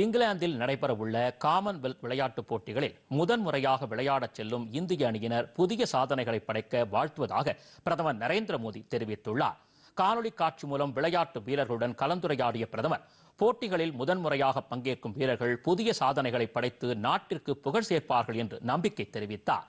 இங்கிலாந்தில் நடைபெறவுள்ள காமன்வெல்த் விளையாட்டுப் போட்டிகளில் முதன்முறையாக விளையாடச் செல்லும் இந்திய அணியினர் புதிய சாதனைகளை படைக்க வாழ்த்துவதாக பிரதமர் நரேந்திர மோடி தெரிவித்துள்ளார் காணொலி காட்சி மூலம் விளையாட்டு வீரர்களுடன் கலந்துரையாடிய பிரதமர் போட்டிகளில் முதன்முறையாக பங்கேற்கும் வீரர்கள் புதிய சாதனைகளை படைத்து நாட்டிற்கு புகழ் சேர்ப்பார்கள் என்று நம்பிக்கை தெரிவித்தார்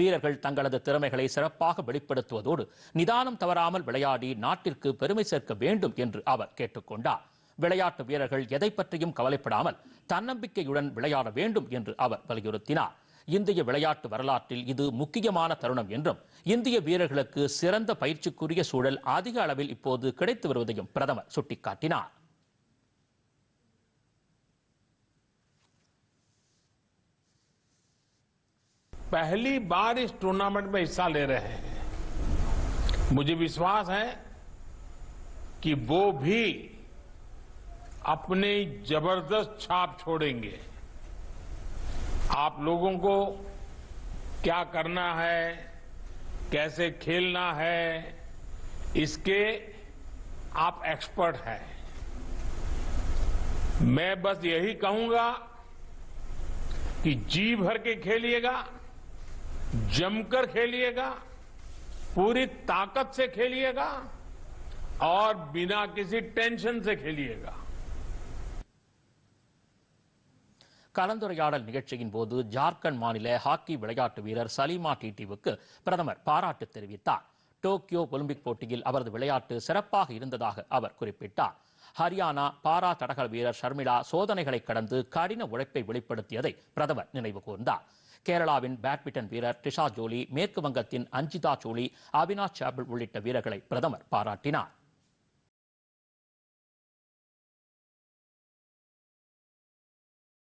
வீரர்கள் தங்களது திறமைகளை சிறப்பாக வெளிப்படுத்துவதோடு நிதானம் தவறாமல் விளையாடி நாட்டிற்கு பெருமை சேர்க்க வேண்டும் என்று அவர் கேட்டுக்கொண்டார் விளையாட்டு வீரர்கள் எதை பற்றியும் கவலைப்படாமல் தன்னம்பிக்கையுடன் விளையாட வேண்டும் என்று அவர் வலியுறுத்தினார் இந்திய விளையாட்டு வரலாற்றில் இது முக்கியமான தருணம் என்றும் இந்திய வீரர்களுக்கு சிறந்த பயிற்சிக்குரிய சூழல் அதிக அளவில் இப்போது கிடைத்து வருவதையும் பிரதமர் சுட்டிக்காட்டினார் पहली बार इस टूर्नामेंट में हिस्सा ले रहे हैं मुझे विश्वास है कि वो भी अपने जबरदस्त छाप छोड़ेंगे आप लोगों को क्या करना है कैसे खेलना है इसके आप एक्सपर्ट हैं मैं बस यही कहूंगा कि जी भर के खेलिएगा जमकर खेलिएगा पूरी ताकत से खेलिएगा और बिना किसी टेंशन से खेलिएगा கலந்துரையாடல் நிகழ்ச்சியின் போது ஜார்க்கண்ட் மாநில ஹாக்கி விளையாட்டு வீரர் சலீமா டிடிவுக்கு பிரதமர் பாராட்டு தெரிவித்தார் டோக்கியோ ஒலிம்பிக் போட்டியில் அவரது விளையாட்டு சிறப்பாக இருந்ததாக அவர் குறிப்பிட்டார் ஹரியானா பாரா தடகள வீரர் ஷர்மிளா சோதனைகளை கடந்து கடின உழைப்பை வெளிப்படுத்தியதை பிரதமர் நினைவு கூர்ந்தார் கேரளாவின் பேட்மிண்டன் வீரர் டிஷா ஜோலி மேற்கு வங்கத்தின் அஞ்சிதா ஜோலி அவினாஷ் சாபிள் உள்ளிட்ட வீரர்களை பிரதமர் பாராட்டினார்